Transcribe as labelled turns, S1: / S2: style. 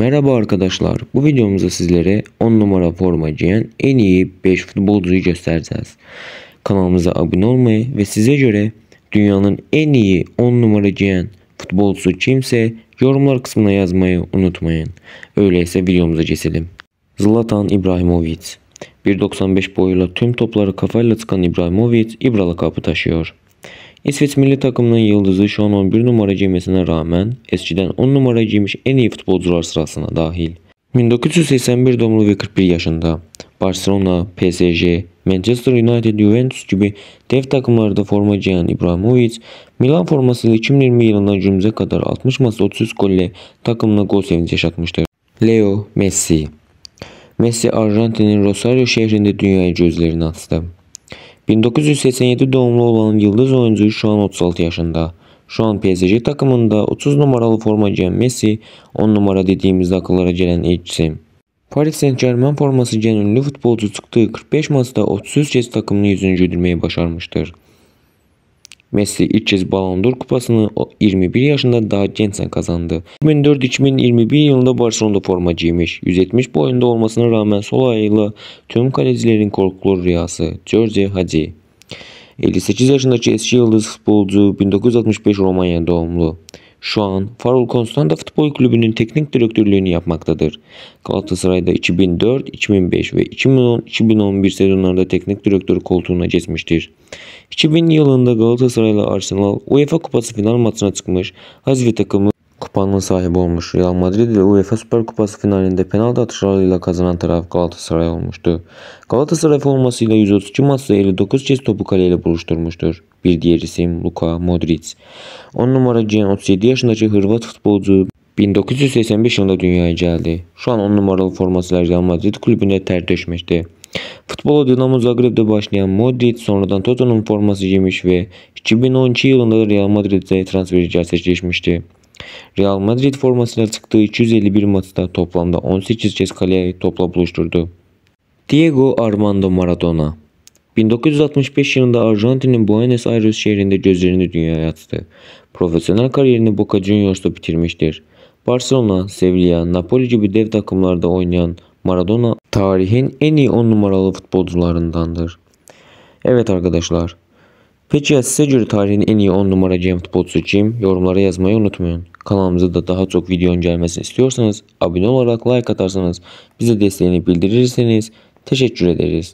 S1: Merhaba arkadaşlar. Bu videomuzda sizlere 10 numara forma giyen en iyi 5 futbolcuyu göstereceğiz. Kanalımıza abone olmayı ve size göre dünyanın en iyi 10 numara giyen futbolcusu kimse yorumlar kısmına yazmayı unutmayın. Öyleyse videomuza geçelim. Zlatan Ibrahimovic 1.95 boyuyla tüm topları kafayla tıkan İbrahimovic İbra lakabı taşıyor. İsveç milli takımının yıldızı şu an 11 numara giymesine rağmen eskiden 10 numara giymiş en iyi futbolcular sırasına dahil. 1981 doğumlu ve 41 yaşında Barcelona, PSG, Manchester United, Juventus gibi dev takımlarda forma giyen İbrahimovic, Milan formasıyla 2020 yılından günümüze kadar 60 maçta 33 golle takımına gol sevinci yaşatmıştır. Leo Messi Messi Arjantin'in Rosario şehrinde dünyayı gözlerini açtı. 1987 doğumlu olan yıldız oyuncu şu an 36 yaşında. Şu an PSG takımında 30 numaralı forma giyen Messi, 10 numara dediğimizde akıllara gelen ilk isim. Paris Saint Germain forması giyen ünlü futbolcu çıktığı 45 maçta 33 kez takımını yüzüncü ödülmeyi başarmıştır. Messi 300 Ballon d'Or kupasını 21 yaşında daha gençken kazandı. 2004-2021 yılında Barcelona'da forma giymiş. 170 boyunda olmasına rağmen sol ayağıyla tüm kalecilerin korkulur rüyası George Hagi. 58 yaşındaki eski yıldız futbolcu 1965 Romanya doğumlu. Şu an Farol Konstanta Futbol Kulübü'nün teknik direktörlüğünü yapmaktadır. Galatasaray'da 2004, 2005 ve 2010, 2011 sezonlarında teknik direktör koltuğuna geçmiştir. 2000 yılında Galatasaray'la Arsenal UEFA Kupası final maçına çıkmış, Hazvi takımı kupanın sahibi olmuş. Real Madrid ile UEFA Süper Kupası finalinde penaltı atışlarıyla kazanan taraf Galatasaray olmuştu. Galatasaray formasıyla 132 maçta 59 kez topu kaleyle buluşturmuştur. Bir diğer isim Luka Modric. 10 numara Cihan 37 yaşındaki Hırvat futbolcu 1985 yılında dünyaya geldi. Şu an 10 numaralı formasıyla Real Madrid kulübüne tercihleşmişti. Futbola Dinamo Zagreb'de başlayan Modric sonradan Tottenham forması giymiş ve 2012 yılında Real Madrid'e transfer gerçekleşmişti. Real Madrid formasıyla çıktığı 251 maçta toplamda 18 kez kaleye topla buluşturdu. Diego Armando Maradona 1965 yılında Arjantin'in Buenos Aires şehrinde gözlerini dünyaya açtı. Profesyonel kariyerini Boca Juniors'ta bitirmiştir. Barcelona, Sevilla, Napoli gibi dev takımlarda oynayan Maradona tarihin en iyi 10 numaralı futbolcularındandır. Evet arkadaşlar Peki ya size göre tarihin en iyi 10 numara GM futbolcusu kim? Yorumlara yazmayı unutmayın. Kanalımıza da daha çok videonun gelmesini istiyorsanız abone olarak like atarsanız bize desteğini bildirirseniz teşekkür ederiz.